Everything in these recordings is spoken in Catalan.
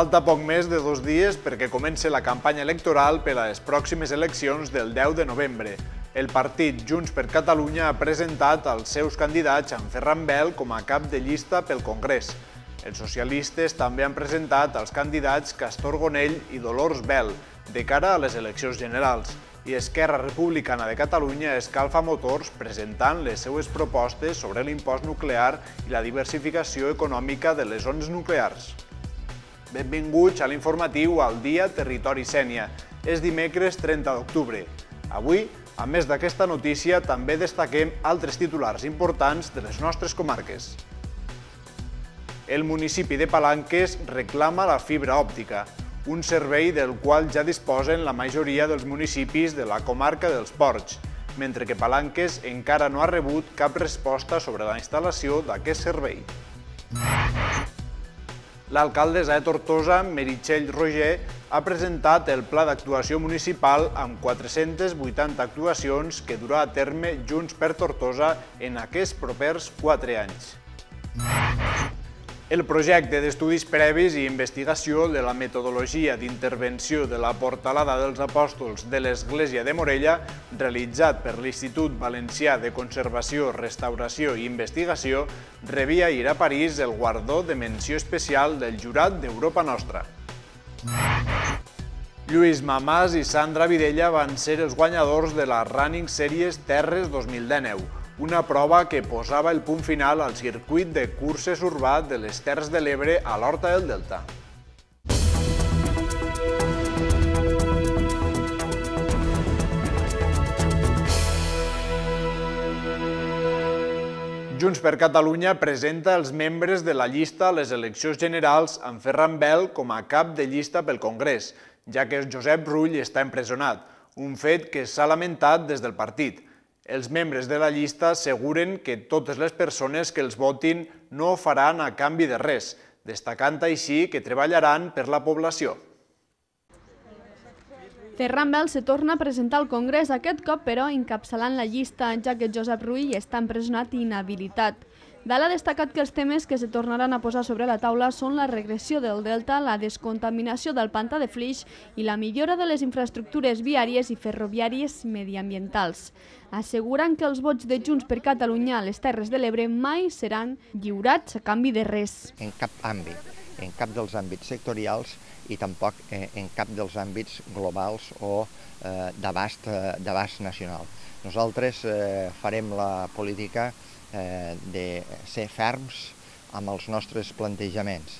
Falta poc més de dos dies perquè comença la campanya electoral per a les pròximes eleccions del 10 de novembre. El partit Junts per Catalunya ha presentat els seus candidats en Ferran Bel com a cap de llista pel Congrés. Els socialistes també han presentat els candidats Castor Gonell i Dolors Bel de cara a les eleccions generals i Esquerra Republicana de Catalunya escalfa motors presentant les seues propostes sobre l'impost nuclear i la diversificació econòmica de les zones nuclears. Benvinguts a l'informatiu al dia Territori Sènia. És dimecres 30 d'octubre. Avui, a més d'aquesta notícia, també destaquem altres titulars importants de les nostres comarques. El municipi de Palanques reclama la fibra òptica, un servei del qual ja disposen la majoria dels municipis de la comarca dels Porcs, mentre que Palanques encara no ha rebut cap resposta sobre la instal·lació d'aquest servei l'alcaldessa de Tortosa, Meritxell Roger, ha presentat el Pla d'Actuació Municipal amb 480 actuacions que durà a terme Junts per Tortosa en aquests propers 4 anys. El projecte d'estudis previs i investigació de la metodologia d'intervenció de la portalada dels apòstols de l'Església de Morella, realitzat per l'Institut Valencià de Conservació, Restauració i Investigació, rebia ahir a París el guardó de menció especial del jurat d'Europa Nostra. Lluís Mamàs i Sandra Vidella van ser els guanyadors de la Running Series Terres 2019, una prova que posava el punt final al circuit de curses urbà de les Terres de l'Ebre a l'Horta del Delta. Junts per Catalunya presenta els membres de la llista a les eleccions generals amb Ferran Bel com a cap de llista pel Congrés, ja que Josep Rull està empresonat, un fet que s'ha lamentat des del partit. Els membres de la llista asseguren que totes les persones que els votin no ho faran a canvi de res, destacant així que treballaran per la població. Ferran Bel se torna a presentar al Congrés, aquest cop però encapçalant la llista, ja que Josep Rull està empresonat i inhabilitat. Dalt ha destacat que els temes que se tornaran a posar sobre la taula són la regressió del delta, la descontaminació del pantà de Flix i la millora de les infraestructures viàries i ferroviàries mediambientals. Asseguren que els vots de Junts per Catalunya a les Terres de l'Ebre mai seran lliurats a canvi de res. En cap àmbit, en cap dels àmbits sectorials i tampoc eh, en cap dels àmbits globals o eh, eh, d'abast nacional. Nosaltres farem la política eh, de ser ferms amb els nostres plantejaments.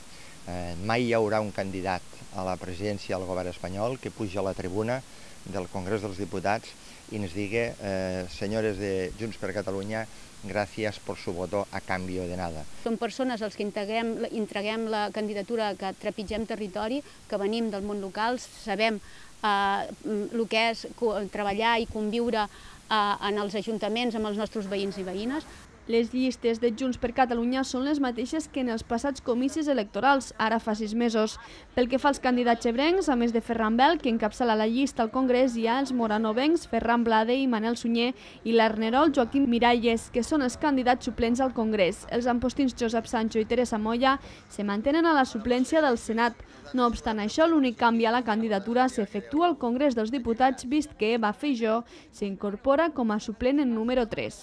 Eh, mai hi haurà un candidat a la presidència del govern espanyol que puja a la tribuna del Congrés dels Diputats i ens digui, eh, señores de Junts per Catalunya, gràcies per su voto a canvi de nada. Som persones els que entreguem, entreguem la candidatura, que trepitgem territori, que venim del món local, sabem eh, el que és treballar i conviure eh, en els ajuntaments amb els nostres veïns i veïnes. Les llistes de Junts per Catalunya són les mateixes que en els passats comicis electorals, ara fa sis mesos. Pel que fa als candidats xebrencs, a més de Ferran Bel, que encapçala la llista al Congrés, hi ha els moranovencs Ferran Blade i Manel Sunyer i l'Arnerol Joaquim Miralles, que són els candidats suplents al Congrés. Els ampostins Josep Sancho i Teresa Moya se mantenen a la suplència del Senat. No obstant això, l'únic canvi a la candidatura s'efectua al Congrés dels Diputats, vist que Eva Feijó s'incorpora com a suplent en número 3.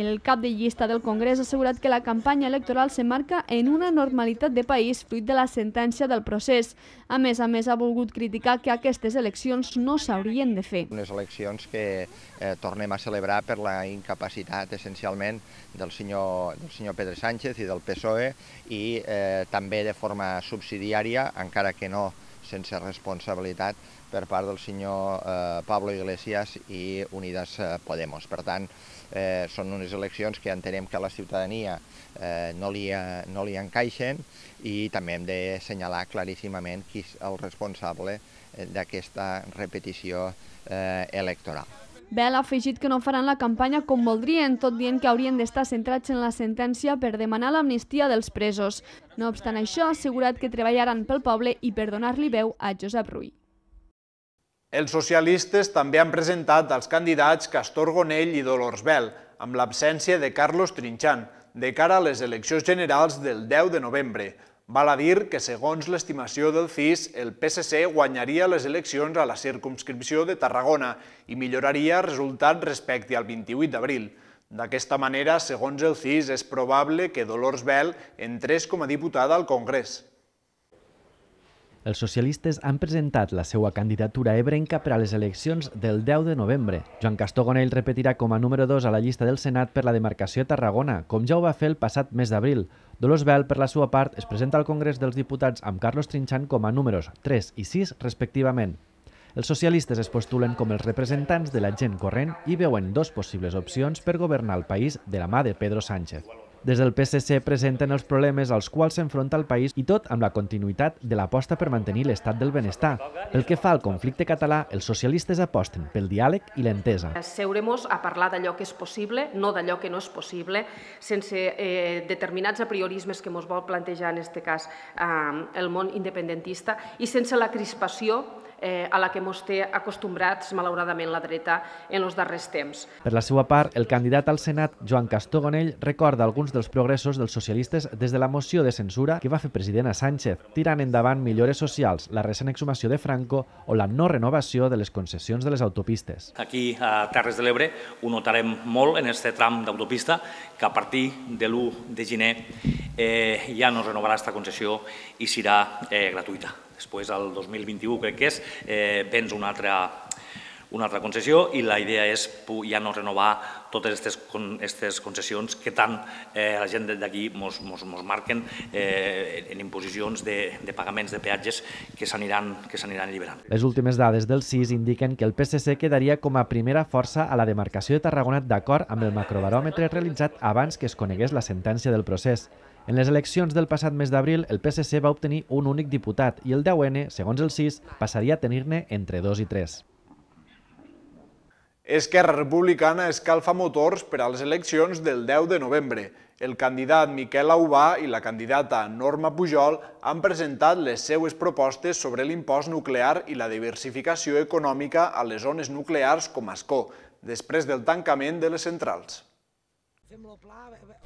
El cap de llista socialista del Congrés ha assegurat que la campanya electoral s'emmarca en una normalitat de país fruit de la sentència del procés. A més a més, ha volgut criticar que aquestes eleccions no s'haurien de fer. Unes eleccions que eh, tornem a celebrar per la incapacitat essencialment del senyor, del senyor Pedro Sánchez i del PSOE i eh, també de forma subsidiària, encara que no sense responsabilitat per part del senyor eh, Pablo Iglesias i Unidas eh, Podemos. Per tant, eh, són unes eleccions que entenem que a la ciutadania eh, no, li, no li encaixen i també hem de senyalar claríssimament qui és el responsable eh, d'aquesta repetició eh, electoral. Bell ha afegit que no faran la campanya com voldrien, tot dient que haurien d'estar centrats en la sentència per demanar l'amnistia dels presos. No obstant això, ha assegurat que treballaran pel poble i per donar-li veu a Josep Rull. Els socialistes també han presentat els candidats Castor Gonell i Dolors Bel, amb l'absència de Carlos Trinxant, de cara a les eleccions generals del 10 de novembre. Val a dir que, segons l'estimació del CIS, el PSC guanyaria les eleccions a la circumscripció de Tarragona i milloraria el resultat respecte al 28 d'abril. D'aquesta manera, segons el CIS, és probable que Dolors Bel entrés com a diputada al Congrés. Els socialistes han presentat la seva candidatura ebrenca per a les eleccions del 10 de novembre. Joan Castó Gonell repetirà com a número 2 a la llista del Senat per la demarcació Tarragona, com ja ho va fer el passat mes d'abril. Dolors Bel, per la seva part, es presenta al Congrés dels Diputats amb Carlos Trinxan com a números 3 i 6, respectivament. Els socialistes es postulen com els representants de la gent corrent i veuen dos possibles opcions per governar el país de la mà de Pedro Sánchez. Des del PSC presenten els problemes als quals s'enfronta el país i tot amb la continuïtat de l'aposta per mantenir l'estat del benestar. Pel que fa al conflicte català, els socialistes aposten pel diàleg i l'entesa. Seuremos a parlar d'allò que és possible, no d'allò que no és possible, sense eh, determinats apriorismes que ens vol plantejar en aquest cas eh, el món independentista i sense la crispació eh, a la que ens té acostumbrats, malauradament, la dreta en els darrers temps. Per la seva part, el candidat al Senat, Joan Castogonell, recorda alguns dels progressos dels socialistes des de la moció de censura que va fer president a Sánchez, tirant endavant millores socials, la recent exhumació de Franco o la no renovació de les concessions de les autopistes. Aquí, a Terres de l'Ebre, ho notarem molt en aquest tram d'autopista, que a partir de l'1 de gener eh, ja no es renovarà aquesta concessió i serà eh, gratuïta. Després, al 2021, crec que és, eh, vens una altra, una altra concessió i la idea és ja no renovar totes aquestes concessions que tant eh, la gent d'aquí mos, mos, mos marquen eh, en imposicions de, de pagaments de peatges que s'aniran que s'aniran alliberant. Les últimes dades del CIS indiquen que el PSC quedaria com a primera força a la demarcació de Tarragona d'acord amb el macrobaròmetre realitzat abans que es conegués la sentència del procés. En les eleccions del passat mes d'abril, el PSC va obtenir un únic diputat i el 10N, segons el CIS, passaria a tenir-ne entre 2 i 3. Esquerra Republicana escalfa motors per a les eleccions del 10 de novembre. El candidat Miquel Aubà i la candidata Norma Pujol han presentat les seues propostes sobre l'impost nuclear i la diversificació econòmica a les zones nuclears com a Escó, després del tancament de les centrals.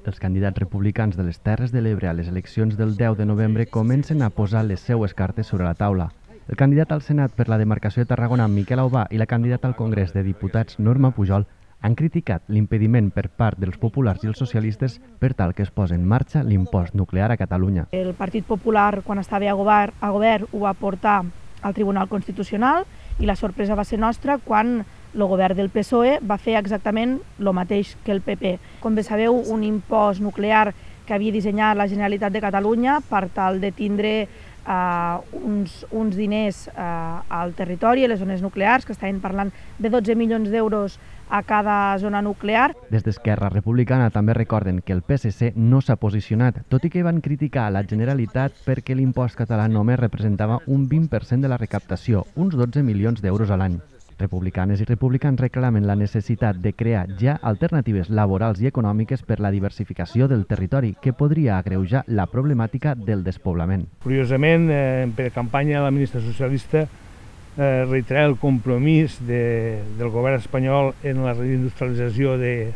Els candidats republicans de les Terres de l'Ebre a les eleccions del 10 de novembre comencen a posar les seues cartes sobre la taula. El candidat al Senat per la demarcació de Tarragona, Miquel Aubà, i la candidata al Congrés de Diputats, Norma Pujol, han criticat l'impediment per part dels populars i els socialistes per tal que es posi en marxa l'impost nuclear a Catalunya. El Partit Popular, quan estava a govern, a govern ho va portar al Tribunal Constitucional i la sorpresa va ser nostra quan el govern del PSOE va fer exactament el mateix que el PP. Com bé sabeu, un impost nuclear que havia dissenyat la Generalitat de Catalunya per tal de tindre eh, uns, uns diners eh, al territori, a les zones nuclears, que estaven parlant de 12 milions d'euros a cada zona nuclear. Des d'Esquerra Republicana també recorden que el PSC no s'ha posicionat, tot i que van criticar la Generalitat perquè l'impost català només representava un 20% de la recaptació, uns 12 milions d'euros a l'any. Republicanes i republicans reclamen la necessitat de crear ja alternatives laborals i econòmiques per la diversificació del territori, que podria agreujar la problemàtica del despoblament. Curiosament, eh, per campanya la ministra socialista eh, reitera el compromís de, del govern espanyol en la reindustrialització de,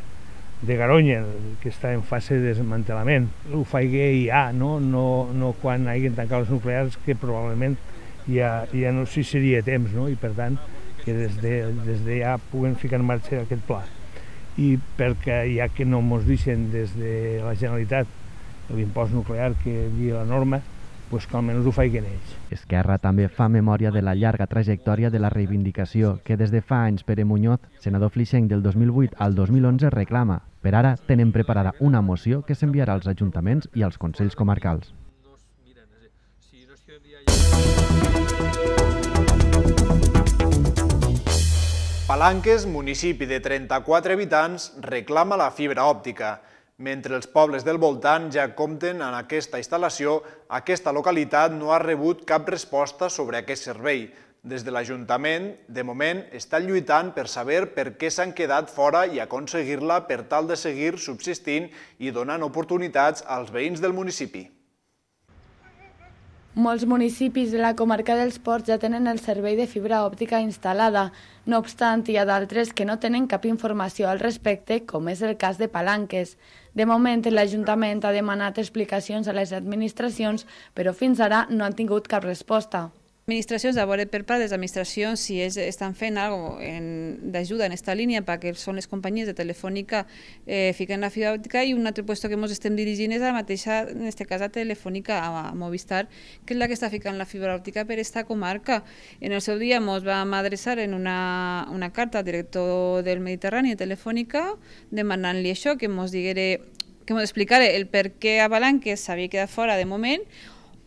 de Garonya, que està en fase de desmantelament. Ho i ja, no? no, no quan hagin tancat els nuclears, que probablement ja, ja no s'hi seria temps, no? i per tant que des de, des de ja puguem ficar en marxa aquest pla. I perquè ja que no ens deixen des de la Generalitat l'impost nuclear que dia la norma, pues que almenys ho faiguen ells. Esquerra també fa memòria de la llarga trajectòria de la reivindicació que des de fa anys Pere Muñoz, senador Flixenc del 2008 al 2011, reclama. Per ara tenen preparada una moció que s'enviarà als ajuntaments i als consells comarcals. Palanques, municipi de 34 habitants, reclama la fibra òptica. Mentre els pobles del voltant ja compten en aquesta instal·lació, aquesta localitat no ha rebut cap resposta sobre aquest servei. Des de l'Ajuntament, de moment, estan lluitant per saber per què s'han quedat fora i aconseguir-la per tal de seguir subsistint i donant oportunitats als veïns del municipi. Molts municipis de la comarca dels Ports ja tenen el servei de fibra òptica instal·lada. No obstant, hi ha d'altres que no tenen cap informació al respecte, com és el cas de Palanques. De moment, l'Ajuntament ha demanat explicacions a les administracions, però fins ara no han tingut cap resposta administracions, de veure per part de les administracions si ells estan fent alguna cosa d'ajuda en aquesta línia perquè són les companyies de Telefònica eh, fiquen la fibra òptica i un altre lloc que ens estem dirigint és la mateixa, en aquest cas, a Telefònica, a, a Movistar, que és la que està ficant la fibra òptica per aquesta comarca. En el seu dia ens vam adreçar en una, una carta al director del Mediterrani de Telefònica demanant-li això, que ens digués que m'ho explicaré el per què a Balanque s'havia quedat fora de moment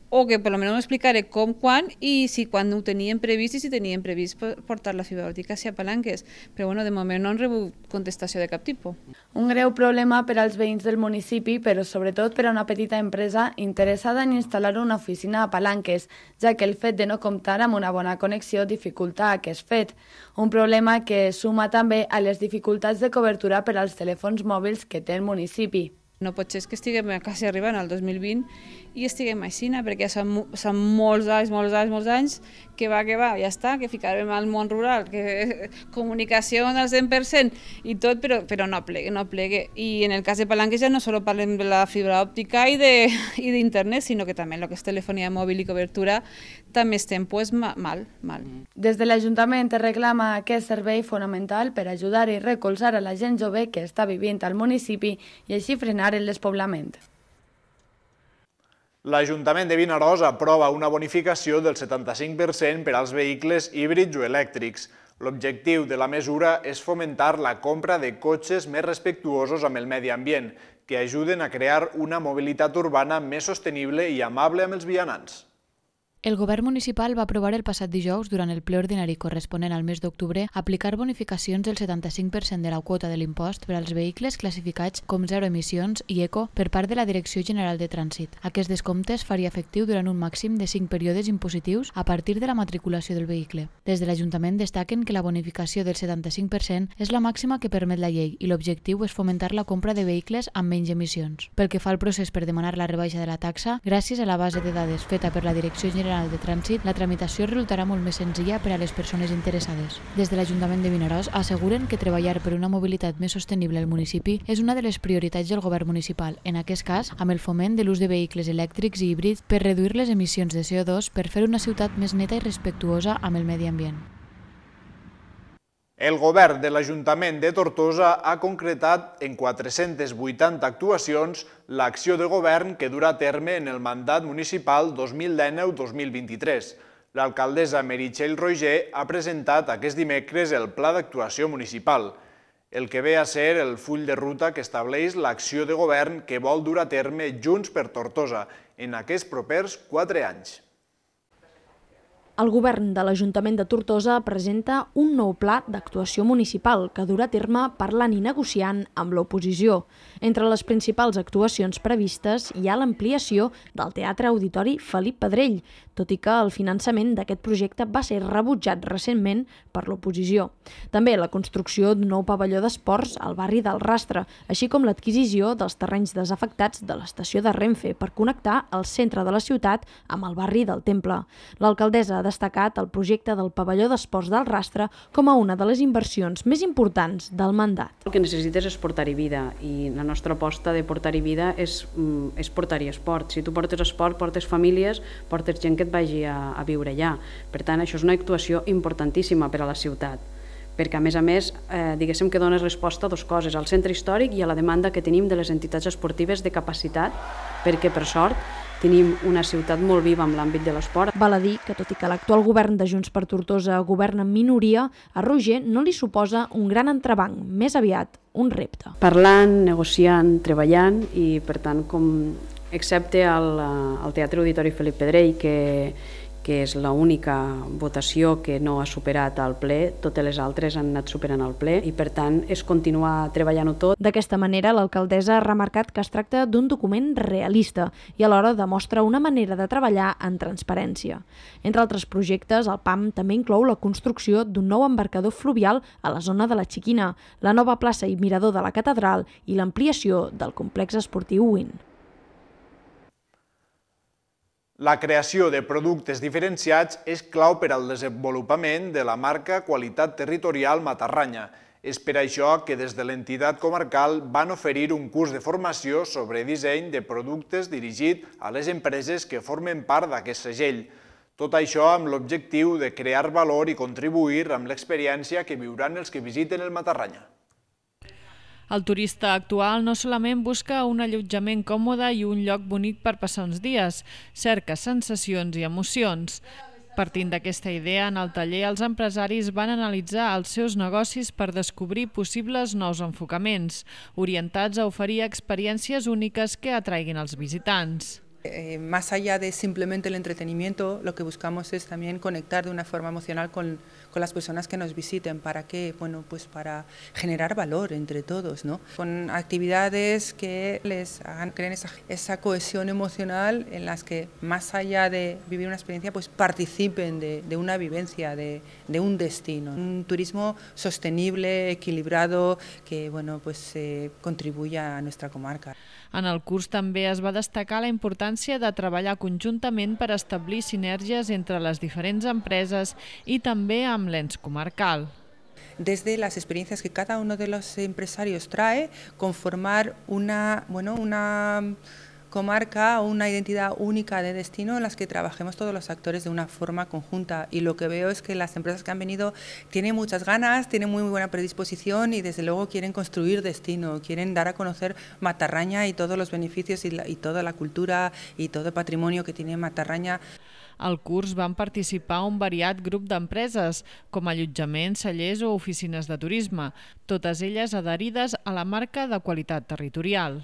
o que per almenys m'explicaré com, quan i si quan ho tenien previst i si tenien previst portar la fibra òptica a palanques. Però bueno, de moment no han rebut contestació de cap tipus. Un greu problema per als veïns del municipi, però sobretot per a una petita empresa interessada en instal·lar una oficina a palanques, ja que el fet de no comptar amb una bona connexió dificulta aquest fet. Un problema que suma també a les dificultats de cobertura per als telèfons mòbils que té el municipi. No pot ser que estiguem quasi arribant al 2020 i estiguem així, perquè ja són, són molts anys, molts anys, molts anys que va, que va, ja està, que ficarem al món rural, que comunicació al 100% i tot, però, però no plegue, no plegue. I en el cas de Palanques ja no solo parlem de la fibra òptica i d'internet, sinó que també el que és telefonia mòbil i cobertura també estem pues, mal, mal. Mm. Des de l'Ajuntament es reclama aquest servei fonamental per ajudar i recolzar a la gent jove que està vivint al municipi i així frenar el despoblament. L'Ajuntament de Vinaròs aprova una bonificació del 75% per als vehicles híbrids o elèctrics. L'objectiu de la mesura és fomentar la compra de cotxes més respectuosos amb el medi ambient, que ajuden a crear una mobilitat urbana més sostenible i amable amb els vianants. El govern municipal va aprovar el passat dijous, durant el ple ordinari corresponent al mes d'octubre, aplicar bonificacions del 75% de la quota de l'impost per als vehicles classificats com zero emissions i eco per part de la Direcció General de Trànsit. Aquest descompte es faria efectiu durant un màxim de 5 períodes impositius a partir de la matriculació del vehicle. Des de l'Ajuntament destaquen que la bonificació del 75% és la màxima que permet la llei i l'objectiu és fomentar la compra de vehicles amb menys emissions. Pel que fa al procés per demanar la rebaixa de la taxa, gràcies a la base de dades feta per la Direcció General General de Trànsit, la tramitació resultarà molt més senzilla per a les persones interessades. Des de l'Ajuntament de Vinaròs asseguren que treballar per una mobilitat més sostenible al municipi és una de les prioritats del govern municipal, en aquest cas amb el foment de l'ús de vehicles elèctrics i híbrids per reduir les emissions de CO2 per fer una ciutat més neta i respectuosa amb el medi ambient. El govern de l'Ajuntament de Tortosa ha concretat en 480 actuacions l'acció de govern que durà a terme en el mandat municipal 2019-2023. L'alcaldessa Meritxell Roger ha presentat aquest dimecres el Pla d'Actuació Municipal, el que ve a ser el full de ruta que estableix l'acció de govern que vol dur a terme Junts per Tortosa en aquests propers quatre anys. El govern de l'Ajuntament de Tortosa presenta un nou pla d'actuació municipal que durà a terme parlant i negociant amb l'oposició. Entre les principals actuacions previstes hi ha l'ampliació del Teatre Auditori Felip Pedrell, tot i que el finançament d'aquest projecte va ser rebutjat recentment per l'oposició. També la construcció d'un nou pavelló d'esports al barri del Rastre, així com l'adquisició dels terrenys desafectats de l'estació de Renfe per connectar el centre de la ciutat amb el barri del Temple. L'alcaldessa destacat el projecte del pavelló d'esports del rastre com a una de les inversions més importants del mandat. El que necessites és portar-hi vida i la nostra aposta de portar-hi vida és, mm, és portar-hi esport. Si tu portes esport, portes famílies, portes gent que et vagi a, a viure allà. Per tant, això és una actuació importantíssima per a la ciutat perquè a més a més eh, diguéssim que dones resposta a dues coses, al centre històric i a la demanda que tenim de les entitats esportives de capacitat, perquè per sort tenim una ciutat molt viva amb l'àmbit de l'esport. Val a dir que, tot i que l'actual govern de Junts per Tortosa governa en minoria, a Roger no li suposa un gran entrebanc, més aviat un repte. Parlant, negociant, treballant i, per tant, com excepte al, eh, al Teatre Auditori Felip Pedrell, que que és l'única votació que no ha superat el ple, totes les altres han anat superant el ple i per tant és continuar treballant-ho tot. D'aquesta manera, l'alcaldessa ha remarcat que es tracta d'un document realista i alhora demostra una manera de treballar en transparència. Entre altres projectes, el PAM també inclou la construcció d'un nou embarcador fluvial a la zona de la Xiquina, la nova plaça i mirador de la catedral i l'ampliació del complex esportiu Wynn. La creació de productes diferenciats és clau per al desenvolupament de la marca Qualitat Territorial Matarranya. És per això que des de l'entitat comarcal van oferir un curs de formació sobre disseny de productes dirigit a les empreses que formen part d'aquest segell. Tot això amb l'objectiu de crear valor i contribuir amb l'experiència que viuran els que visiten el Matarranya. El turista actual no solament busca un allotjament còmode i un lloc bonic per passar uns dies, cerca sensacions i emocions. Partint d'aquesta idea, en el taller els empresaris van analitzar els seus negocis per descobrir possibles nous enfocaments, orientats a oferir experiències úniques que atraiguin els visitants. Eh, más allá de simplemente el entretenimiento, lo que buscamos es también conectar de una forma emocional con, con las personas que nos visiten. ¿Para qué? Bueno, pues para generar valor entre todos, ¿no? Con actividades que les hagan creen esa, esa cohesión emocional en las que, más allá de vivir una experiencia, pues participen de, de una vivencia, de, de, un destino. Un turismo sostenible, equilibrado, que, bueno, pues eh, contribuya a nuestra comarca. En el curs també es va destacar la importància de treballar conjuntament per establir sinergies entre les diferents empreses i també amb amb comarcal desde las experiencias que cada uno de los empresarios trae, conformar una, bueno, una comarca una identidad única de destino en las que trabajemos todos los actores de una forma conjunta. Y lo que veo es que las empresas que han venido tienen muchas ganas, tienen muy, muy buena predisposición y desde luego quieren construir destino, quieren dar a conocer Matarraña y todos los beneficios y, y toda la cultura y todo el patrimonio que tiene Matarraña. Al curs van participar un variat grup d'empreses, com allotjaments, cellers o oficines de turisme, totes elles adherides a la marca de qualitat territorial.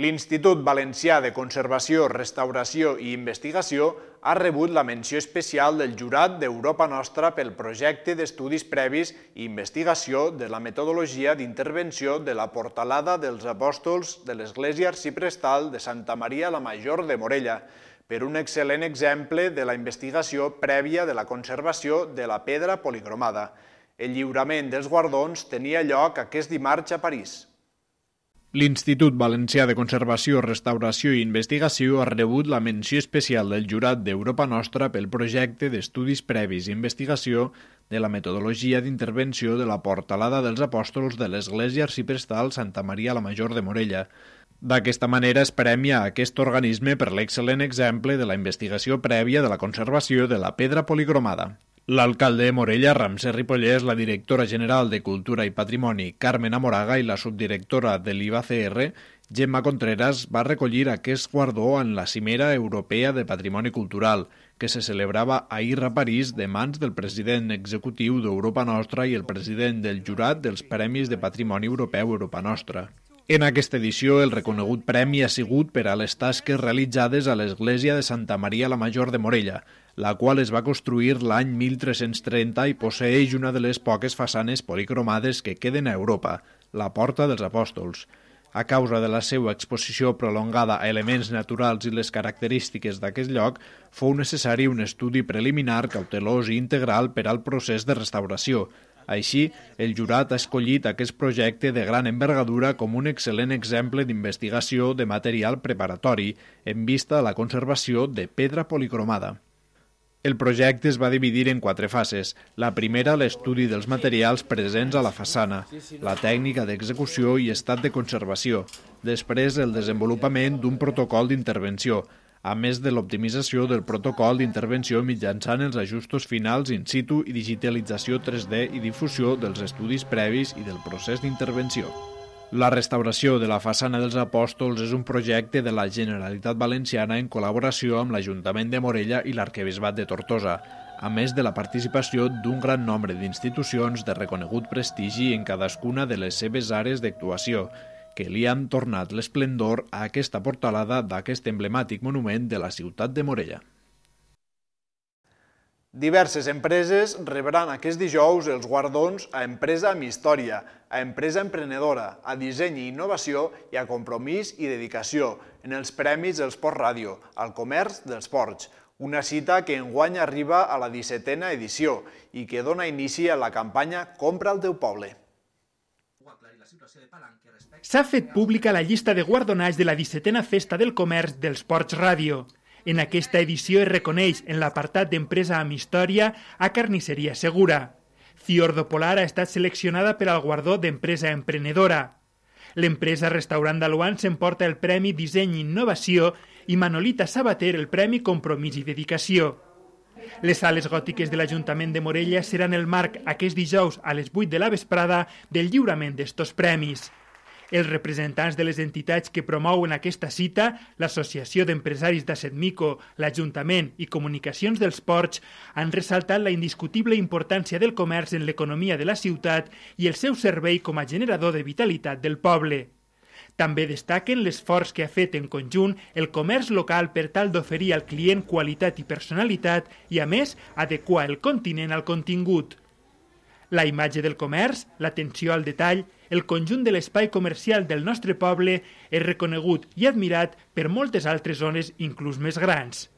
L'Institut Valencià de Conservació, Restauració i Investigació ha rebut la menció especial del jurat d'Europa Nostra pel projecte d'estudis previs i investigació de la metodologia d'intervenció de la portalada dels apòstols de l'Església Arciprestal de Santa Maria la Major de Morella per un excel·lent exemple de la investigació prèvia de la conservació de la pedra policromada. El lliurament dels guardons tenia lloc aquest dimarts a París. L'Institut Valencià de Conservació, Restauració i Investigació ha rebut la menció especial del jurat d'Europa Nostra pel projecte d'estudis previs i investigació de la metodologia d'intervenció de la portalada dels apòstols de l'Església Arciprestal Santa Maria la Major de Morella, D'aquesta manera es premia aquest organisme per l'excel·lent exemple de la investigació prèvia de la conservació de la pedra policromada. L'alcalde de Morella, Ramser Ripollès, la directora general de Cultura i Patrimoni, Carmen Amoraga, i la subdirectora de l'IBACR, Gemma Contreras, va recollir aquest guardó en la Cimera Europea de Patrimoni Cultural, que se celebrava ahir a París de mans del president executiu d'Europa Nostra i el president del jurat dels Premis de Patrimoni Europeu Europa Nostra. En aquesta edició, el reconegut premi ha sigut per a les tasques realitzades a l'església de Santa Maria la Major de Morella, la qual es va construir l'any 1330 i posseix una de les poques façanes policromades que queden a Europa, la Porta dels Apòstols. A causa de la seva exposició prolongada a elements naturals i les característiques d'aquest lloc, fou necessari un estudi preliminar, cautelós i integral per al procés de restauració, així, el jurat ha escollit aquest projecte de gran envergadura com un excel·lent exemple d'investigació de material preparatori en vista a la conservació de pedra policromada. El projecte es va dividir en quatre fases. La primera, l'estudi dels materials presents a la façana, la tècnica d'execució i estat de conservació. Després, el desenvolupament d'un protocol d'intervenció, a més de l'optimització del protocol d'intervenció mitjançant els ajustos finals in situ i digitalització 3D i difusió dels estudis previs i del procés d'intervenció. La restauració de la façana dels Apòstols és un projecte de la Generalitat Valenciana en col·laboració amb l'Ajuntament de Morella i l'Arquebisbat de Tortosa, a més de la participació d'un gran nombre d'institucions de reconegut prestigi en cadascuna de les seves àrees d'actuació, que li han tornat l'esplendor a aquesta portalada d'aquest emblemàtic monument de la ciutat de Morella. Diverses empreses rebran aquest dijous els guardons a Empresa amb Història, a Empresa Emprenedora, a Disseny i Innovació i a Compromís i Dedicació en els Premis del Port Ràdio, al Comerç dels Ports, una cita que enguany arriba a la 17a edició i que dona inici a la campanya Compra el teu poble. Ho aclarir la situació de Palanca s'ha fet pública la llista de guardonats de la 17a Festa del Comerç dels Ports Ràdio. En aquesta edició es reconeix en l'apartat d'empresa amb història a Carnisseria Segura. Fiordo Polar ha estat seleccionada per al guardó d'empresa emprenedora. L'empresa Restaurant d'Aluan s'emporta el Premi Disseny i Innovació i Manolita Sabater el Premi Compromís i Dedicació. Les sales gòtiques de l'Ajuntament de Morella seran el marc aquest dijous a les 8 de la vesprada del lliurament d'estos premis. Els representants de les entitats que promouen aquesta cita, l'Associació d'Empresaris de Setmico, l'Ajuntament i Comunicacions dels Ports, han ressaltat la indiscutible importància del comerç en l'economia de la ciutat i el seu servei com a generador de vitalitat del poble. També destaquen l'esforç que ha fet en conjunt el comerç local per tal d'oferir al client qualitat i personalitat i, a més, adequar el continent al contingut. La imatge del comerç, l'atenció al detall el conjunt de l'espai comercial del nostre poble és reconegut i admirat per moltes altres zones inclús més grans.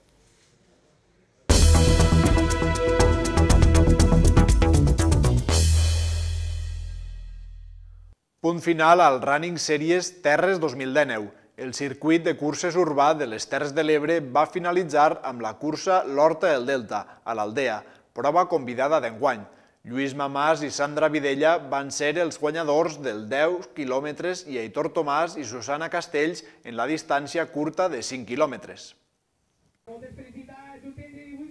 Punt final al Running Series Terres 2019. El circuit de curses urbà de les Terres de l'Ebre va finalitzar amb la cursa L'Horta del Delta, a l'Aldea, prova convidada d'enguany. Lluís Mamàs i Sandra Vidella van ser els guanyadors del 10 quilòmetres i Aitor Tomàs i Susana Castells en la distància curta de 5 quilòmetres.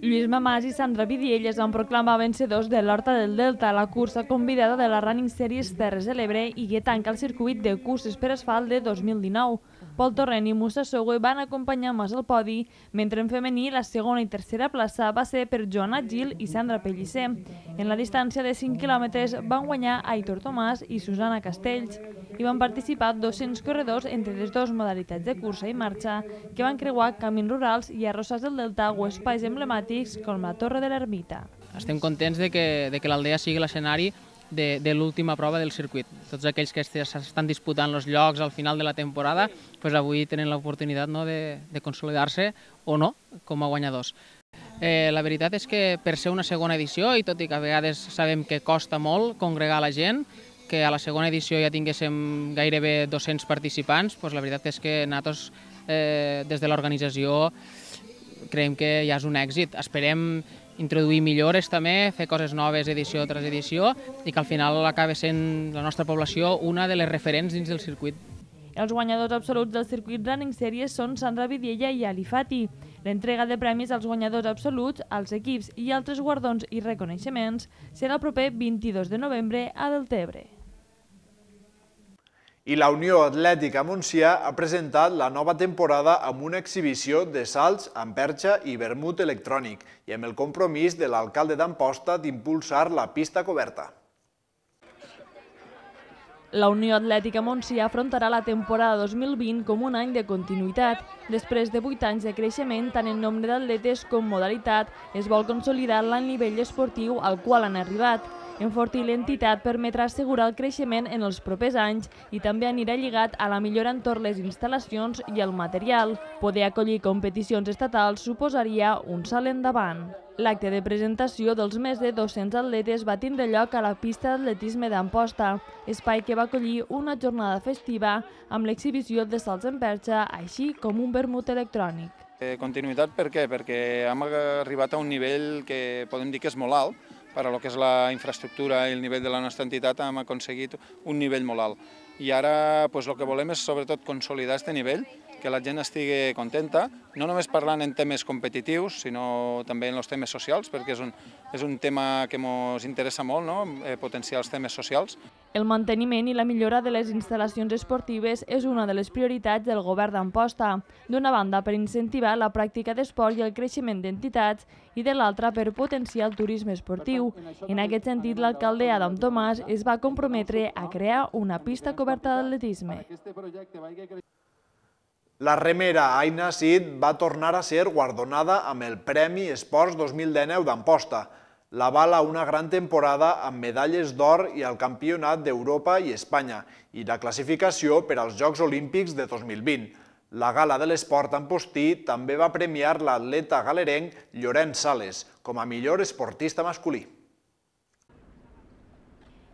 Lluís Mamàs i Sandra Vidiell es van proclamar vencedors de l'Horta del Delta, la cursa convidada de la Running Series Terres de l'Ebre i que tanca el circuit de curses per asfalt de 2019. Pol Torrent i Musa Sogue van acompanyar més al podi, mentre en femení la segona i tercera plaça va ser per Joana Gil i Sandra Pellicer. En la distància de 5 quilòmetres van guanyar Aitor Tomàs i Susana Castells i van participar 200 corredors entre les dues modalitats de cursa i marxa que van creuar camins rurals i arrossars del Delta o espais emblemàtics com la Torre de l'Ermita. Estem contents de que, de que l'aldea sigui l'escenari de, de l'última prova del circuit. Tots aquells que s'estan disputant els llocs al final de la temporada, pues avui tenen l'oportunitat no, de, de consolidar-se o no com a guanyadors. Eh, la veritat és que per ser una segona edició, i tot i que a vegades sabem que costa molt congregar la gent, que a la segona edició ja tinguéssim gairebé 200 participants, pues la veritat és que nosaltres, eh, des de l'organització, creiem que ja és un èxit. Esperem introduir millores també, fer coses noves edició tras edició i que al final acabe sent la nostra població una de les referents dins del circuit. Els guanyadors absoluts del circuit Running Series són Sandra Vidiella i Ali Fati. L'entrega de premis als guanyadors absoluts, als equips i altres guardons i reconeixements serà el proper 22 de novembre a Deltebre. I la Unió Atlètica Montsià ha presentat la nova temporada amb una exhibició de salts amb perxa i vermut electrònic i amb el compromís de l'alcalde d'Amposta d'impulsar la pista coberta. La Unió Atlètica Montsià afrontarà la temporada 2020 com un any de continuïtat. Després de 8 anys de creixement, tant en nombre d'atletes com modalitat, es vol consolidar l'any nivell esportiu al qual han arribat. Enfortir l'entitat permetrà assegurar el creixement en els propers anys i també anirà lligat a la millora en tot les instal·lacions i el material. Poder acollir competicions estatals suposaria un salt endavant. L'acte de presentació dels més de 200 atletes va tindre lloc a la pista d'atletisme d'Amposta, espai que va acollir una jornada festiva amb l'exhibició de salts en perxa, així com un vermut electrònic. Eh, continuïtat per què? Perquè hem arribat a un nivell que podem dir que és molt alt, per a lo que és la infraestructura i el nivell de la nostra entitat hem aconseguit un nivell molt alt. I ara pues, el que volem és sobretot consolidar aquest nivell, que la gent estigui contenta, no només parlant en temes competitius, sinó també en els temes socials, perquè és un, és un tema que ens interessa molt, no? Eh, potenciar els temes socials. El manteniment i la millora de les instal·lacions esportives és una de les prioritats del govern d'Amposta, d'una banda per incentivar la pràctica d'esport i el creixement d'entitats i de l'altra per potenciar el turisme esportiu. En aquest sentit, l'alcalde Adam Tomàs es va comprometre a crear una pista coberta d'atletisme. La remera Aina Cid va tornar a ser guardonada amb el Premi Esports 2019 d'Amposta l'avala una gran temporada amb medalles d'or i al Campionat d'Europa i Espanya i la classificació per als Jocs Olímpics de 2020. La Gala de l'Esport postí també va premiar l'atleta galerenc Llorenç Sales com a millor esportista masculí.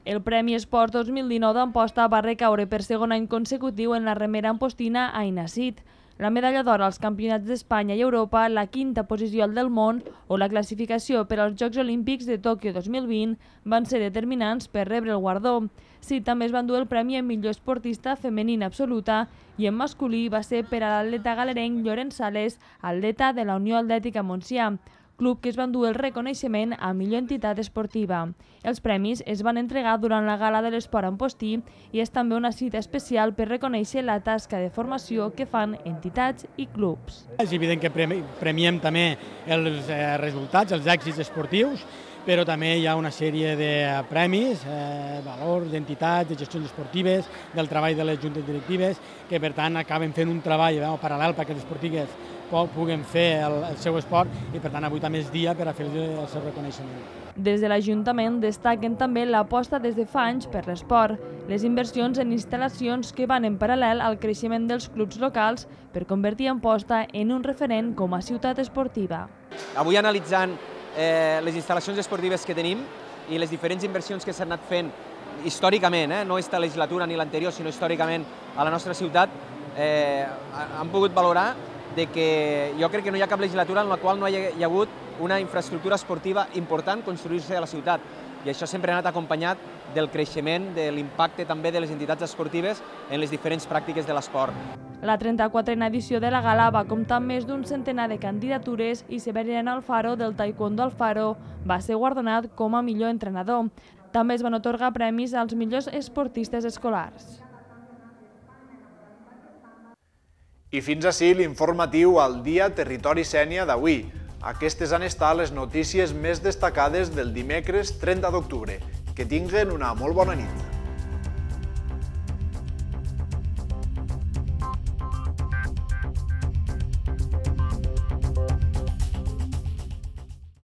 El Premi Esport 2019 d'Amposta va recaure per segon any consecutiu en la remera ampostina Aina Cid la medalla d'or als Campionats d'Espanya i Europa, la quinta posició al del món o la classificació per als Jocs Olímpics de Tòquio 2020 van ser determinants per rebre el guardó. Sí, també es van dur el premi en millor esportista femenina absoluta i en masculí va ser per a l'atleta galerenc Llorenç Sales, atleta de la Unió Atlètica Montsià club que es va endur el reconeixement a millor entitat esportiva. Els premis es van entregar durant la gala de l'esport postí i és també una cita especial per reconèixer la tasca de formació que fan entitats i clubs. És evident que premiem també els eh, resultats, els èxits esportius, però també hi ha una sèrie de premis, eh, valors d'entitats, de gestions esportives, del treball de les juntes directives, que per tant acaben fent un treball eh, paral·lel per a aquestes esportives puguen fer el, el seu esport i per tant avui també és dia per a fer el seu reconeixement. Des de l'Ajuntament destaquen també l'aposta des de fa anys per l'esport, les inversions en instal·lacions que van en paral·lel al creixement dels clubs locals per convertir en posta en un referent com a ciutat esportiva. Avui analitzant eh, les instal·lacions esportives que tenim i les diferents inversions que s'han anat fent històricament, eh, no esta legislatura ni l'anterior, sinó històricament a la nostra ciutat, eh, han pogut valorar de que jo crec que no hi ha cap legislatura en la qual no hi ha, hagut una infraestructura esportiva important construir-se a la ciutat. I això sempre ha anat acompanyat del creixement, de l'impacte també de les entitats esportives en les diferents pràctiques de l'esport. La 34a edició de la gala va comptar amb més d'un centenar de candidatures i Severian Alfaro del Taekwondo Alfaro va ser guardonat com a millor entrenador. També es van otorgar premis als millors esportistes escolars. I fins així l'informatiu al dia Territori Sènia d'avui. Aquestes han estat les notícies més destacades del dimecres 30 d'octubre. Que tinguen una molt bona nit.